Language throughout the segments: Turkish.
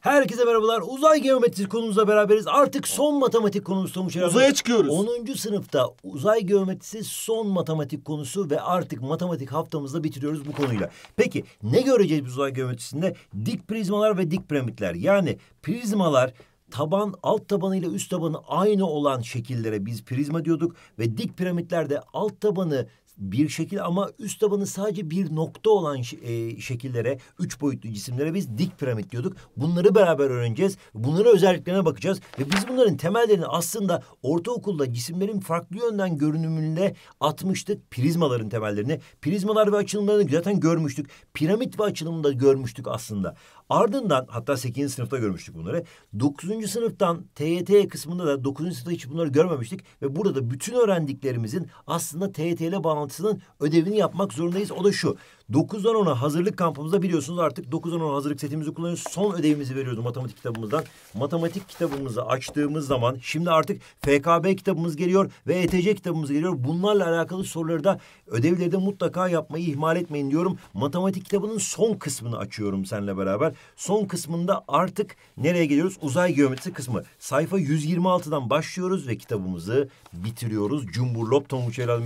Herkese merhabalar. Uzay geometrisi konumuzla beraberiz. Artık son matematik konumuz Tomuş Erhan. Uzaya çıkıyoruz. 10. sınıfta uzay geometrisi son matematik konusu ve artık matematik haftamızda bitiriyoruz bu konuyla. Peki ne göreceğiz biz uzay geometrisinde? Dik prizmalar ve dik piramitler. Yani prizmalar taban alt tabanı ile üst tabanı aynı olan şekillere biz prizma diyorduk ve dik piramitlerde alt tabanı bir şekil ama üst tabanı sadece bir nokta olan e, şekillere, üç boyutlu cisimlere biz dik piramit diyorduk. Bunları beraber öğreneceğiz. Bunların özelliklerine bakacağız ve biz bunların temellerini aslında ortaokulda cisimlerin farklı yönden görünümünde atmıştık prizmaların temellerini. Prizmalar ve açılımlarını zaten görmüştük. Piramit ve açılımını da görmüştük aslında. Ardından hatta 8. sınıfta görmüştük bunları. 9. sınıftan TYT kısmında da 9. sınıfta hiç bunları görmemiştik. Ve burada da bütün öğrendiklerimizin aslında TYT ile bağlantısının ödevini yapmak zorundayız. O da şu. 9'dan 10'a hazırlık kampımızda biliyorsunuz artık 9'dan 10'a hazırlık setimizi kullanıyoruz. Son ödevimizi veriyoruz matematik kitabımızdan. Matematik kitabımızı açtığımız zaman şimdi artık FKB kitabımız geliyor ve ETC kitabımız geliyor. Bunlarla alakalı soruları da ödevleri de mutlaka yapmayı ihmal etmeyin diyorum. Matematik kitabının son kısmını açıyorum seninle beraber. Son kısmında artık nereye geliyoruz? Uzay geometrisi kısmı. Sayfa 126'dan başlıyoruz ve kitabımızı bitiriyoruz. Cumburlop Tonguç Elal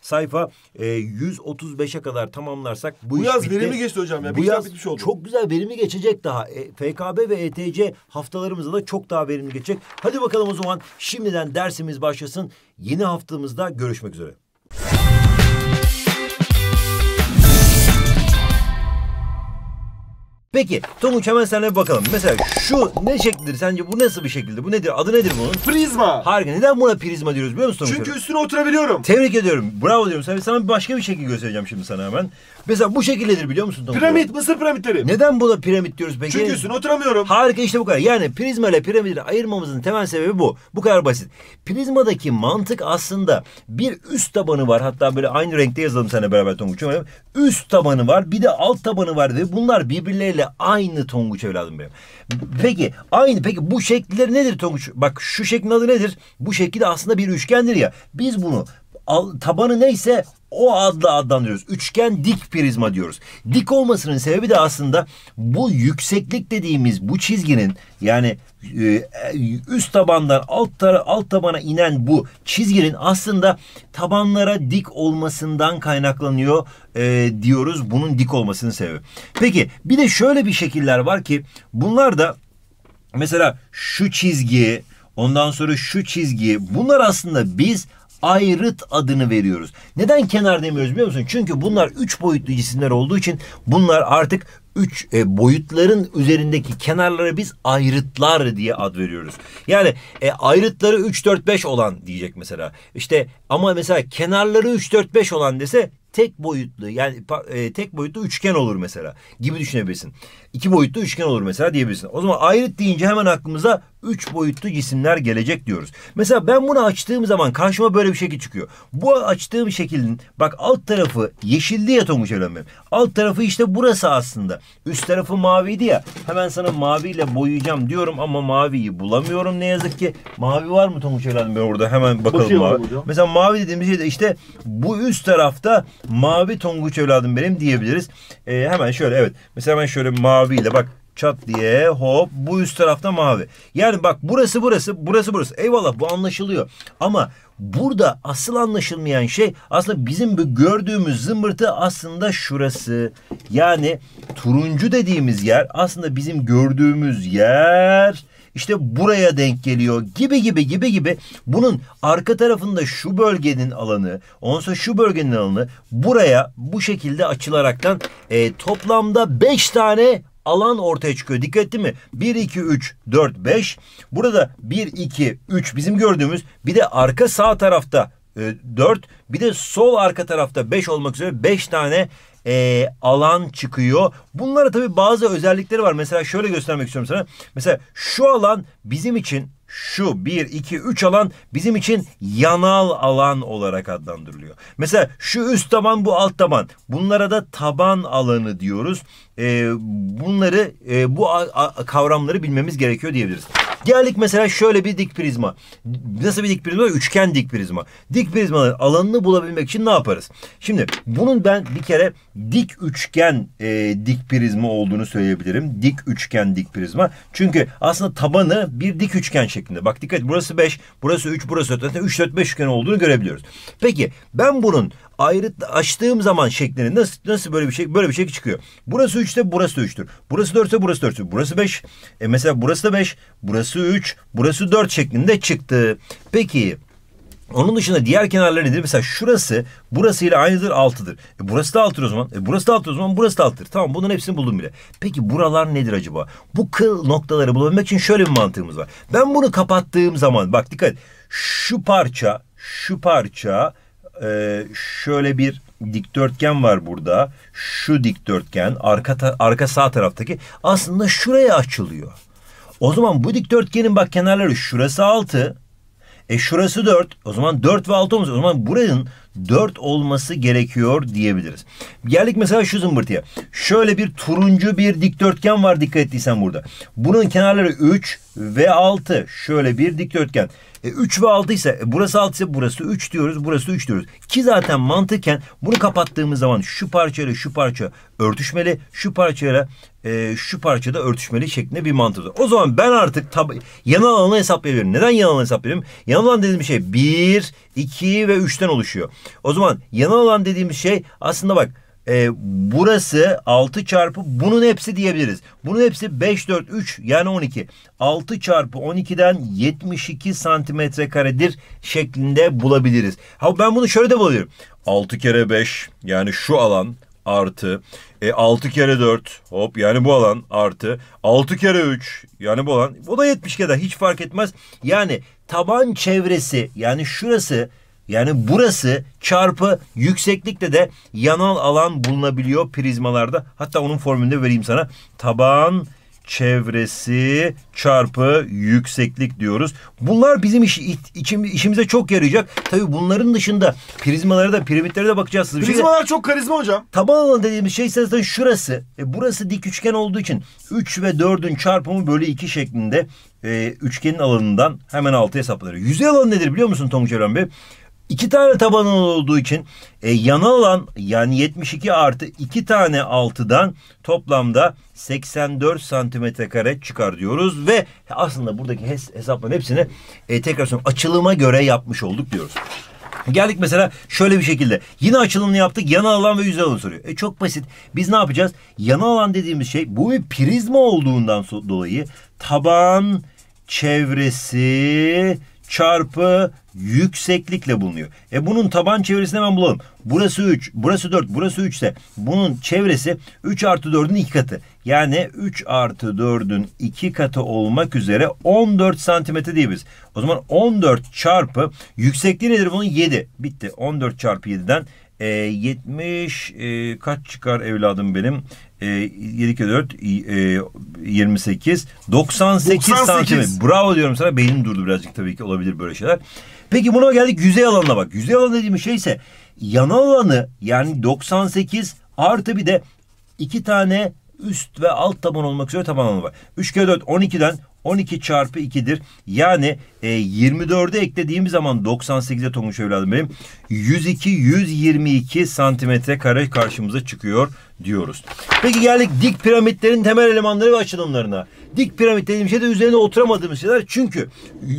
Sayfa e, 135'e kadar tamamlarsak yaparsak bu, bu yaz bitti. verimi geçti hocam ya. Bu yaz bitmiş oldu. Çok güzel verimi geçecek daha. E, FKB ve ETC haftalarımızda da çok daha verimli geçecek. Hadi bakalım o zaman şimdiden dersimiz başlasın. Yeni haftamızda görüşmek üzere. Peki Tonguç hemen seninle bir bakalım. Mesela şu ne şeklidir sence bu nasıl bir şekildir? Bu nedir? Adı nedir bunun? Prizma. Harika. Neden buna prizma diyoruz biliyor musun Tonguç? Çünkü üstüne oturabiliyorum. Tebrik ediyorum. Bravo diyorum. Sana, sana başka bir şekil göstereceğim şimdi sana hemen. Mesela bu şekildedir biliyor musun? Tom Piramit, Mısır piramitleri. Neden buna piramit diyoruz peki? Çünkü üstüne oturamıyorum. Harika işte bu kadar. Yani prizma ile piramitleri ayırmamızın temel sebebi bu. Bu kadar basit. Prizmadaki mantık aslında bir üst tabanı var. Hatta böyle aynı renkte yazalım seninle beraber Tonguç. Üst tabanı var bir de alt tabanı var ve bunlar birbirleriyle aynı Tonguç evladım benim. Peki aynı peki bu şekiller nedir Tonguç? Bak şu şeklin adı nedir? Bu şekil aslında bir üçgendir ya. Biz bunu tabanı neyse o adla adlandırıyoruz. Üçgen dik prizma diyoruz. Dik olmasının sebebi de aslında bu yükseklik dediğimiz bu çizginin yani e, e, üst tabandan alt tara alt tabana inen bu çizginin aslında tabanlara dik olmasından kaynaklanıyor e, diyoruz. Bunun dik olmasının sebebi. Peki bir de şöyle bir şekiller var ki bunlar da mesela şu çizgi Ondan sonra şu çizgi bunlar aslında biz ayrıt adını veriyoruz. Neden kenar demiyoruz biliyor musun? Çünkü bunlar üç boyutlu cisimler olduğu için bunlar artık üç e, boyutların üzerindeki kenarlara biz ayrıtlar diye ad veriyoruz. Yani e, ayrıtları 3, 4, 5 olan diyecek mesela. İşte ama mesela kenarları 3, 4, 5 olan dese tek boyutlu yani e, tek boyutlu üçgen olur mesela gibi düşünebilirsin. İki boyutlu üçgen olur mesela diyebilirsin. O zaman ayrıt deyince hemen aklımıza üç boyutlu cisimler gelecek diyoruz. Mesela ben bunu açtığım zaman karşıma böyle bir şekil çıkıyor. Bu açtığım şekilin bak alt tarafı yeşildi ya Tonguç Elenmem. Alt tarafı işte burası aslında. Üst tarafı maviydi ya. Hemen sana maviyle boyayacağım diyorum ama maviyi bulamıyorum ne yazık ki. Mavi var mı Tonguç Elenmem orada? Hemen bakalım Mesela mavi dediğimiz şey de işte bu üst tarafta Mavi tonguç evladım benim diyebiliriz. E, hemen şöyle evet. Mesela ben şöyle maviyle bak çat diye hop bu üst tarafta mavi. Yani bak burası burası burası burası. Eyvallah bu anlaşılıyor. Ama burada asıl anlaşılmayan şey aslında bizim gördüğümüz zımbırtı aslında şurası. Yani turuncu dediğimiz yer aslında bizim gördüğümüz yer işte buraya denk geliyor gibi gibi gibi gibi bunun arka tarafında şu bölgenin alanı onsa şu bölgenin alanı buraya bu şekilde açılaraktan e, toplamda 5 tane alan ortaya çıkıyor. Dikkat etti mi? 1, 2, 3, 4, 5. Burada 1, 2, 3 bizim gördüğümüz bir de arka sağ tarafta 4 e, bir de sol arka tarafta 5 olmak üzere 5 tane e, alan çıkıyor. Bunlara tabii bazı özellikleri var. Mesela şöyle göstermek istiyorum sana. Mesela şu alan bizim için şu 1, 2, 3 alan bizim için yanal alan olarak adlandırılıyor. Mesela şu üst taban bu alt taban. Bunlara da taban alanı diyoruz. E, bunları e, bu kavramları bilmemiz gerekiyor diyebiliriz. Geldik mesela şöyle bir dik prizma. Nasıl bir dik prizma? Üçgen dik prizma. Dik prizmanın alanını bulabilmek için ne yaparız? Şimdi bunun ben bir kere dik üçgen e, dik prizma olduğunu söyleyebilirim. Dik üçgen dik prizma. Çünkü aslında tabanı bir dik üçgen şeklinde şeklinde. Bak dikkat burası 5, burası 3, burası 4. 3, 4, 5 üçgen olduğunu görebiliyoruz. Peki ben bunun ayrı açtığım zaman şeklini nasıl nasıl böyle bir şey böyle bir şey çıkıyor. Burası 3'te burası da 3'tür. Burası 4'te burası 4'tür. Burası 5. E mesela burası da 5, burası 3, burası 4 şeklinde çıktı. Peki onun dışında diğer kenarları nedir? Mesela şurası burası ile aynıdır 6'dır. E burası da 6'dır o zaman. E burası da 6'dır o zaman burası da 6'dır. Tamam bunun hepsini buldum bile. Peki buralar nedir acaba? Bu kıl noktaları bulabilmek için şöyle bir mantığımız var. Ben bunu kapattığım zaman bak dikkat. Şu parça şu parça e, şöyle bir dikdörtgen var burada. Şu dikdörtgen arka, ta, arka sağ taraftaki aslında şuraya açılıyor. O zaman bu dikdörtgenin bak kenarları şurası 6, e şurası 4. O zaman 4 ve 6 olmuş. O zaman buranın 4 olması gerekiyor diyebiliriz. Geldik mesela şu zımbırtıya. Şöyle bir turuncu bir dikdörtgen var dikkat ettiysen burada. Bunun kenarları 3 ve 6. Şöyle bir dikdörtgen. E, 3 ve 6 e, ise burası 6 ise burası 3 diyoruz. Burası 3 diyoruz. Ki zaten mantıken bunu kapattığımız zaman şu parçayla şu parça örtüşmeli. Şu parçayla e, şu parçada örtüşmeli şeklinde bir mantığı var. O zaman ben artık yan alanı hesaplayabilirim. Neden yan alanı hesaplayabilirim? Yan alan dediğim şey 1, 2 ve 3'ten oluşuyor. O zaman yanal alan dediğimiz şey aslında bak e, burası 6 çarpı bunun hepsi diyebiliriz. Bunun hepsi 5, 4, 3 yani 12. 6 çarpı 12'den 72 santimetre karedir şeklinde bulabiliriz. Ha, ben bunu şöyle de buluyorum. 6 kere 5 yani şu alan artı e, 6 kere 4 hop yani bu alan artı 6 kere 3 yani bu alan Bu da 70 kadar hiç fark etmez. Yani taban çevresi yani şurası yani burası çarpı yükseklikte de yanal alan bulunabiliyor prizmalarda. Hatta onun formülünü vereyim sana. Taban çevresi çarpı yükseklik diyoruz. Bunlar bizim iş, içim, işimize çok yarayacak. Tabi bunların dışında prizmalara da piramitlere de bakacağız. Şey Prizmalar çok karizma hocam. Taban alanı dediğimiz şey zaten şurası. E, burası dik üçgen olduğu için 3 ve 4'ün çarpımı bölü 2 şeklinde e, üçgenin alanından hemen altı hesapları. Yüzey alanı nedir biliyor musun Tonguç Eren Bey? İki tane tabanın olduğu için e, yan alan yani 72 artı iki tane altıdan toplamda 84 santimetre kare çıkar diyoruz. Ve aslında buradaki hes hesapların hepsini e, tekrar söylüyorum açılıma göre yapmış olduk diyoruz. Geldik mesela şöyle bir şekilde. Yine açılımını yaptık. yan alan ve yüzey alanı soruyor. E çok basit. Biz ne yapacağız? Yan alan dediğimiz şey bu bir prizma olduğundan dolayı taban çevresi çarpı yükseklikle bulunuyor. E bunun taban çevresini hemen bulalım. Burası 3, burası 4, burası 3 ise bunun çevresi 3 artı 4'ün 2 katı. Yani 3 artı 4'ün 2 katı olmak üzere 14 santimetre diyebiliriz. O zaman 14 çarpı yüksekliği nedir bunun? 7. Bitti. 14 çarpı 7'den e, ee, 70 e, kaç çıkar evladım benim? Ee, e, 7 kere 4 e, 28 98, 98 santim. Bravo diyorum sana. Beynim durdu birazcık tabii ki olabilir böyle şeyler. Peki buna geldik yüzey alanına bak. Yüzey alanı dediğim şey ise yan alanı yani 98 artı bir de iki tane üst ve alt taban olmak üzere taban alanı var. 3 kere 4 12'den 12 çarpı 2'dir. Yani e, 24'ü eklediğim zaman 98'e tomuş evladım benim. 102, 122 santimetre kare karşımıza çıkıyor diyoruz. Peki geldik dik piramitlerin temel elemanları ve açılımlarına. Dik piramit dediğim şey de üzerine oturamadığımız şeyler. Çünkü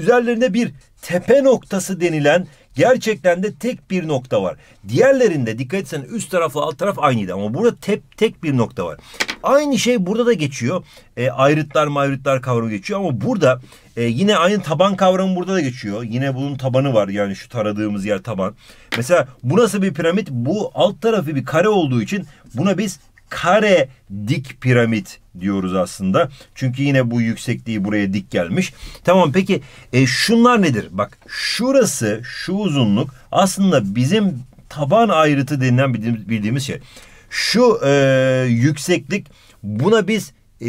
üzerlerinde bir tepe noktası denilen gerçekten de tek bir nokta var. Diğerlerinde dikkat etsen üst tarafla alt taraf aynıydı ama burada tep, tek bir nokta var. Aynı şey burada da geçiyor. E, ayrıtlar mayrıtlar kavramı geçiyor ama burada e, yine aynı taban kavramı burada da geçiyor. Yine bunun tabanı var yani şu taradığımız yer taban. Mesela burası bir piramit? Bu alt tarafı bir kare olduğu için buna biz kare dik piramit diyoruz aslında. Çünkü yine bu yüksekliği buraya dik gelmiş. Tamam peki e, şunlar nedir? Bak şurası şu uzunluk aslında bizim taban ayrıtı denilen bildiğimiz şey. Şu e, yükseklik buna biz e,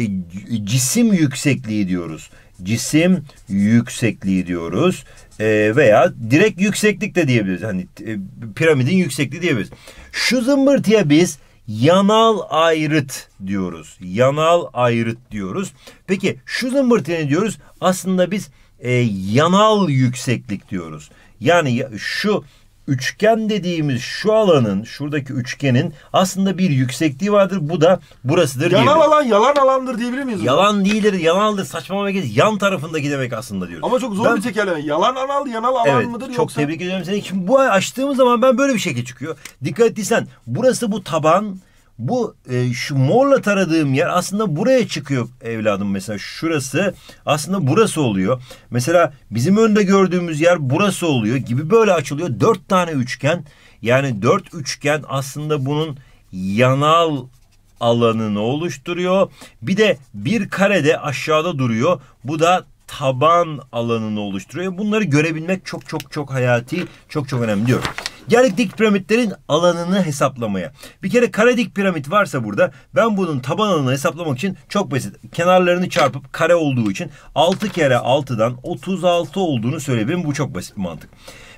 cisim yüksekliği diyoruz. Cisim yüksekliği diyoruz e, veya direkt yükseklik de diyebiliriz. Hani e, piramidin yüksekliği diyebiliriz. Şu zımbırtıya biz yanal ayrıt diyoruz. Yanal ayrıt diyoruz. Peki şu zımbırtıya ne diyoruz? Aslında biz e, yanal yükseklik diyoruz. Yani şu üçgen dediğimiz şu alanın, şuradaki üçgenin aslında bir yüksekliği vardır. Bu da burasıdır Yalan diyebiliriz. alan yalan alandır diyebilir miyiz? Yalan değildir, yalandır. Saçmalama gez. Yan tarafındaki demek aslında diyoruz. Ama çok zor ben, bir tekerleme. Yalan anal, yanal alan evet, mıdır çok yoksa? Çok tebrik ediyorum seni. Şimdi bu ay açtığımız zaman ben böyle bir şekil çıkıyor. Dikkat etsen burası bu taban, bu e, şu morla taradığım yer aslında buraya çıkıyor evladım mesela şurası aslında burası oluyor. Mesela bizim önde gördüğümüz yer burası oluyor gibi böyle açılıyor. Dört tane üçgen yani dört üçgen aslında bunun yanal alanını oluşturuyor. Bir de bir kare de aşağıda duruyor. Bu da taban alanını oluşturuyor. Bunları görebilmek çok çok çok hayati, çok çok önemli diyorum. Geldik dik piramitlerin alanını hesaplamaya. Bir kere kare dik piramit varsa burada ben bunun taban alanını hesaplamak için çok basit. Kenarlarını çarpıp kare olduğu için 6 kere 6'dan 36 olduğunu söyleyebilirim. Bu çok basit bir mantık.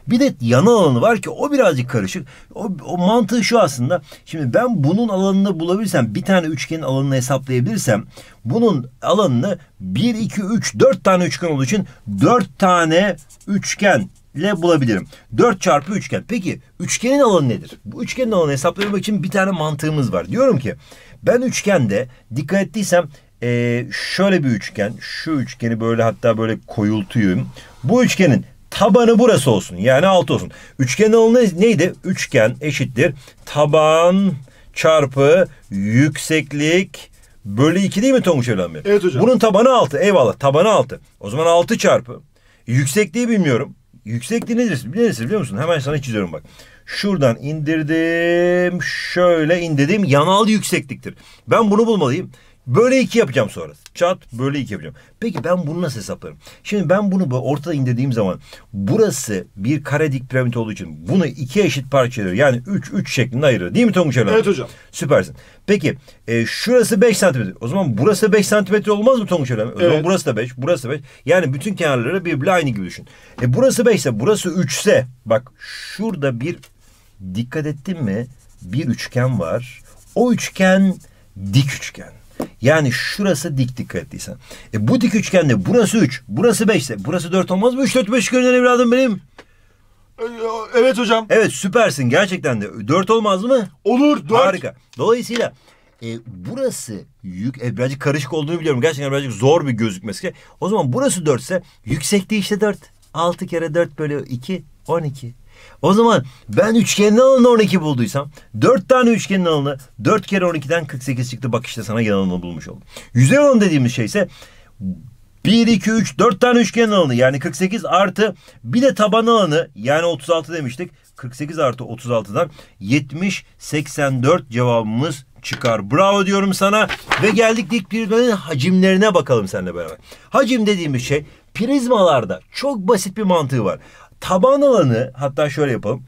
Bir de yan alanı var ki o birazcık karışık. O, o mantığı şu aslında. Şimdi ben bunun alanını bulabilirsem bir tane üçgenin alanını hesaplayabilirsem bunun alanını 1, 2, 3, 4 tane üçgen olduğu için 4 tane üçgen ile bulabilirim. 4 çarpı üçgen. Peki üçgenin alanı nedir? Bu üçgenin alanı hesaplamak için bir tane mantığımız var. Diyorum ki ben üçgende dikkat ettiysem ee, şöyle bir üçgen. Şu üçgeni böyle hatta böyle koyultuyum. Bu üçgenin tabanı burası olsun. Yani alt olsun. Üçgenin alanı neydi? Üçgen eşittir. Taban çarpı yükseklik bölü 2 değil mi Tonguç Evlenme? Evet hocam. Bunun tabanı 6. Eyvallah tabanı 6. O zaman 6 çarpı. Yüksekliği bilmiyorum yüksekliği nedir? Neresi biliyor musun? Hemen sana çiziyorum bak. Şuradan indirdim, şöyle indirdim. Yanal yüksekliktir. Ben bunu bulmalıyım. Böyle iki yapacağım sonra. Çat böyle iki yapacağım. Peki ben bunu nasıl hesaplarım? Şimdi ben bunu ortada indirdiğim zaman burası bir kare dik piramit olduğu için bunu iki eşit parçalıyor. Yani üç üç şeklinde ayırıyor. Değil mi Tonguç Erdoğan? Evet hocam. Süpersin. Peki e, şurası beş santimetre. O zaman burası beş santimetre olmaz mı Tonguç Erdoğan? O evet. zaman burası da beş, burası da beş. Yani bütün kenarları birbirine aynı gibi düşün. E, burası beşse, burası üçse bak şurada bir dikkat ettin mi bir üçgen var. O üçgen dik üçgen. Yani şurası dik dikkat ettiysen. E bu dik üçgende burası 3, burası 5 ise burası 4 olmaz mı? 3 4 5 görünen evladım benim. E, e, evet hocam. Evet süpersin gerçekten de. 4 olmaz mı? Olur 4. Harika. Dolayısıyla e, burası yük e, birazcık karışık olduğunu biliyorum. Gerçekten birazcık zor bir gözükmesi. O zaman burası 4 ise yüksekliği işte 4. 6 kere 4 bölü 2 12. O zaman ben üçgenin alanını 12 bulduysam 4 tane üçgenin alanı 4 kere 12'den 48 çıktı. Bak işte sana yan alanı bulmuş oldum. Yüzey alanı dediğimiz şey ise 1, 2, 3, 4 tane üçgenin alanı yani 48 artı bir de taban alanı yani 36 demiştik. 48 artı 36'dan 70, 84 cevabımız çıkar. Bravo diyorum sana ve geldik dik prizmanın hacimlerine bakalım seninle beraber. Hacim dediğimiz şey prizmalarda çok basit bir mantığı var taban alanı hatta şöyle yapalım.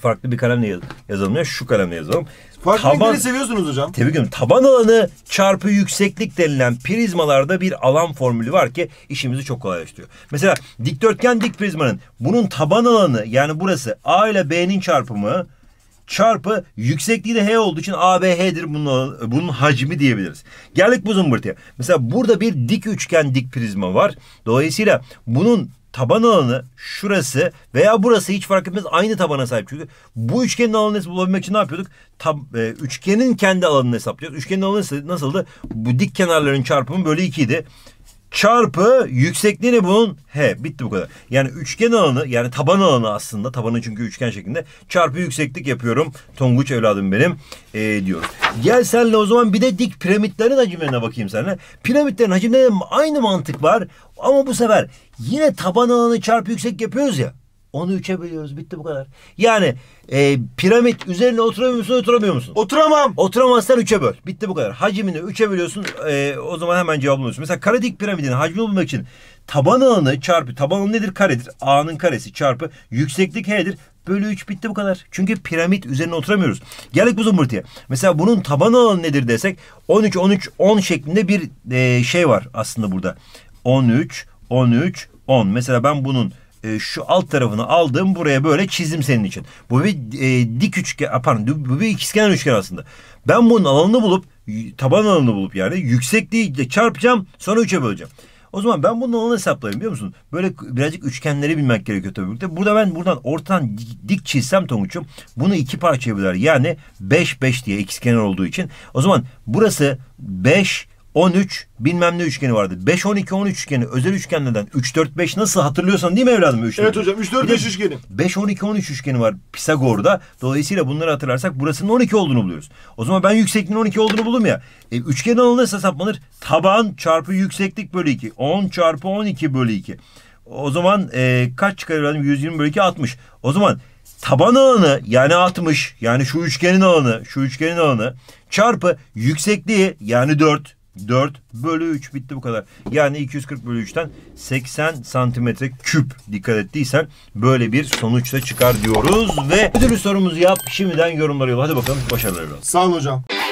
Farklı bir kalemle yaz yazalım ya şu kalemle yazalım. Farklı taban, seviyorsunuz hocam. Tabii ki taban alanı çarpı yükseklik denilen prizmalarda bir alan formülü var ki işimizi çok kolaylaştırıyor. Mesela dikdörtgen dik prizmanın bunun taban alanı yani burası A ile B'nin çarpımı çarpı yüksekliği de H olduğu için ABH'dir bunun, bunun hacmi diyebiliriz. Geldik bu zımbırtıya. Mesela burada bir dik üçgen dik prizma var. Dolayısıyla bunun taban alanı şurası veya burası hiç fark etmez aynı tabana sahip. Çünkü bu üçgenin alanını bulabilmek için ne yapıyorduk? Tab e, üçgenin kendi alanını hesaplıyoruz. Üçgenin alanı nasıldı? Bu dik kenarların çarpımı böyle ikiydi çarpı yüksekliğini bunun he bitti bu kadar. Yani üçgen alanı yani taban alanı aslında tabanı çünkü üçgen şeklinde çarpı yükseklik yapıyorum. Tonguç evladım benim ee, diyorum. Gel senle o zaman bir de dik piramitlerin hacimlerine bakayım seninle. Piramitlerin hacimlerinde aynı mantık var ama bu sefer yine taban alanı çarpı yüksek yapıyoruz ya. Onu üçe bölüyoruz. Bitti bu kadar. Yani e, piramit üzerine oturamıyor musun oturamıyor musun? Oturamam. Oturamazsan üçe böl. Bitti bu kadar. Hacimini üçe bölüyorsun. E, o zaman hemen cevabını buluyorsun. Mesela karedik piramidin hacmini bulmak için taban alanı çarpı taban alanı nedir? Karedir. A'nın karesi çarpı yükseklik H'dir. Bölü 3 bitti bu kadar. Çünkü piramit üzerine oturamıyoruz. Geldik bu zımbırtıya. Mesela bunun taban alanı nedir desek 13 13 10 şeklinde bir e, şey var aslında burada. 13 13 10. Mesela ben bunun e, şu alt tarafını aldım buraya böyle çizdim senin için. Bu bir e, dik üçgen pardon bu bir ikizkenar üçgen aslında. Ben bunun alanını bulup taban alanını bulup yani yüksekliğiyle çarpacağım sonra üçe böleceğim. O zaman ben bunun alanı hesaplayayım biliyor musun? Böyle birazcık üçgenleri bilmek gerekiyor tabii ki. Burada ben buradan ortadan dik çizsem Tonguç'um bunu iki parçaya böler. Yani 5 5 diye ikizkenar olduğu için. O zaman burası 5 13 bilmem ne üçgeni vardı. 5 12 13 üçgeni özel üçgen neden? 3 4 5 nasıl hatırlıyorsan değil mi evladım? 3, evet hocam 3 4 5 üçgeni. 5 12 13 üçgeni var Pisagor'da. Dolayısıyla bunları hatırlarsak burasının 12 olduğunu buluyoruz. O zaman ben yüksekliğin 12 olduğunu buldum ya. E, üçgen nasıl hesaplanır. Taban çarpı yükseklik bölü 2. 10 çarpı 12 bölü 2. O zaman e, kaç çıkar evladım? 120 bölü 2 60. O zaman taban alanı yani 60 yani şu üçgenin alanı şu üçgenin alanı çarpı yüksekliği yani 4 4 bölü 3 bitti bu kadar. Yani 240 bölü 3'ten 80 santimetre küp dikkat ettiysen böyle bir sonuçta çıkar diyoruz ve ödülü sorumuzu yap şimdiden yorumları yol. Hadi bakalım başarılar. Sağ olun hocam.